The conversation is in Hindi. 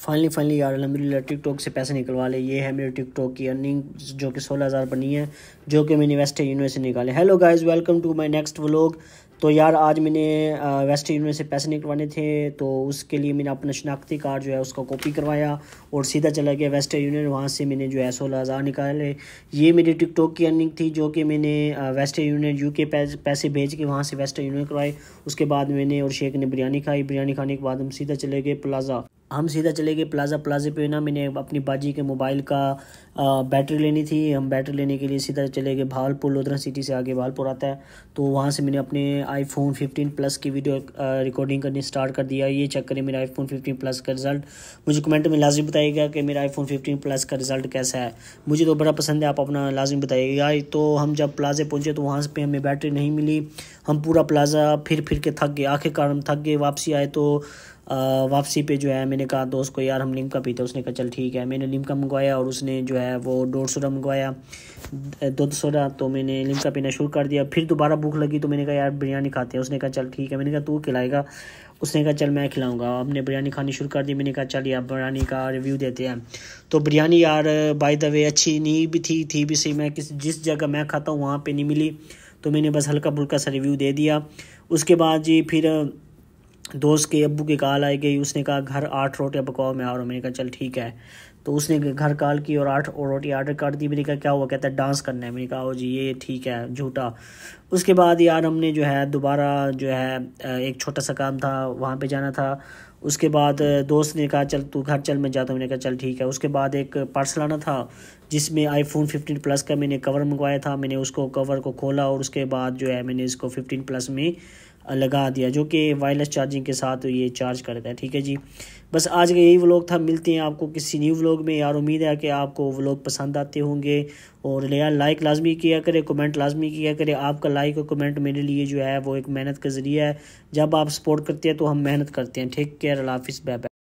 फाइनली फाइनली यार अलहमदिल्ला टिकटॉक से पैसे निकलवा ले ये है मेरे टिकटॉक की अर्निंग जो कि सोलह हज़ार बनी है जो कि मैंने वेस्ट यूनिवर्स से निकाले hello guys welcome to my next vlog तो यार आज मैंने वेस्ट यूनिवर्स से पैसे निकलवाने थे तो उसके लिए मैंने अपना शनाख्ती कार्ड जो है उसका कॉपी करवाया और सीधा चला गया वेस्ट यूनियन वहाँ से मैंने जो है सोलह हज़ार निकाले ये मेरी टिकटॉक की अर्निंग थी जो कि मैंने वेस्ट यूनियन यू के पैसे भेज के वहाँ से वेस्ट यूनियन करवाए उसके बाद मैंने और शेख ने बिरयानी खाई बिरयानी खाने के बाद हम सीधा चले गए प्लाजा हम सीधा चले गए प्लाज़ा प्लाजे पे ना मैंने अपनी बाजी के मोबाइल का आ, बैटरी लेनी थी हम बैटरी लेने के लिए सीधा चले गए भावलपुर लोधरा सिटी से आगे भालपुर आता है तो वहाँ से मैंने अपने आईफोन 15 प्लस की वीडियो रिकॉर्डिंग करनी स्टार्ट कर दिया ये चेक करें मेरा आईफोन 15 प्लस का रिज़ल्ट मुझे कमेंट में लाजमी बताइएगा कि मेरा आईफोन फिफ्टीन प्लस का रिज़ल्ट कैसा है मुझे तो बड़ा पसंद है आप अपना लाजमी बताइएगा तो हम जब प्लाजे पहुँचे तो वहाँ पर हमें बैटरी नहीं मिली हम पूरा प्लाजा फिर फिर के थक गए आखिरकार हम थक गए वापसी आए तो वापसी पे जो है मैंने कहा दोस्त को यार हम लिमका पीते उसने कहा चल ठीक है मैंने लिमका मंगवाया और उसने जो है वो डोढ़ सोडा मंगवाया दो सोडा तो मैंने लिमका पीना शुरू कर दिया फिर दोबारा भूख लगी तो मैंने कहा यार बिरयानी खाते हैं उसने कहा चल ठीक है मैंने कहा तू खिलाएगा उसने कहा चल मैं खिलाऊंगा आपने बिरयानी खानी शुरू कर दी मैंने कहा चल यार बिरयानी का रिव्यू देते हैं तो बिरयानी यार बाय द वे अच्छी नहीं भी थी थी भी सही मैं किस जिस जगह मैं खाता हूँ वहाँ पर नहीं मिली तो मैंने बस हल्का फुल्का सा रिव्यू दे दिया उसके बाद जी फिर दोस्त के अब्बू की कॉल आई गई उसने कहा घर आठ रोटियाँ पकाओ मैं और मैंने कहा चल ठीक है तो उसने घर कॉल की और आठ और रोटी आर्डर कर दी मैंने कहा क्या हुआ कहता है डांस करना है मैंने कहा ओ जी ये ठीक है झूठा उसके बाद यार हमने जो है दोबारा जो है एक छोटा सा काम था वहाँ पे जाना था उसके बाद दोस्त ने कहा चल तू घर चल मैं जाता हूँ मैंने कहा चल ठीक है उसके बाद एक पार्सल आना था जिसमें आईफोन 15 प्लस का मैंने कवर मंगवाया था मैंने उसको कवर को खोला और उसके बाद जो है मैंने इसको 15 प्लस में लगा दिया जो कि वायरलेस चार्जिंग के साथ ये चार्ज करता है ठीक है जी बस आज का यही व्लॉग था मिलते हैं आपको किसी न्यू व्लॉग में यार उम्मीद है कि आपको व्लॉग पसंद आते होंगे और यार लाइक लाजमी किया करें कमेंट लाजमी किया करें आपका लाइक और कमेंट मेरे लिए जो है वो एक मेहनत का ज़रिया है जब आप सपोर्ट करते हैं तो हम मेहनत करते हैं ठीक केयर अल्लाह हाफिज़ बाय